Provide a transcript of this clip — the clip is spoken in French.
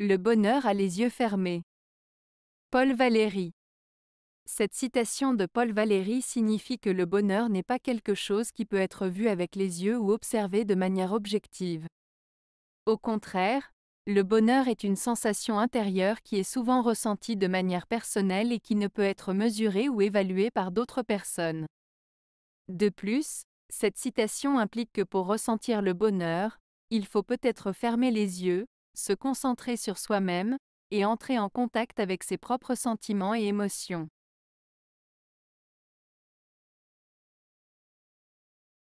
Le bonheur a les yeux fermés. Paul Valéry. Cette citation de Paul Valéry signifie que le bonheur n'est pas quelque chose qui peut être vu avec les yeux ou observé de manière objective. Au contraire, le bonheur est une sensation intérieure qui est souvent ressentie de manière personnelle et qui ne peut être mesurée ou évaluée par d'autres personnes. De plus, cette citation implique que pour ressentir le bonheur, il faut peut-être fermer les yeux, se concentrer sur soi-même, et entrer en contact avec ses propres sentiments et émotions.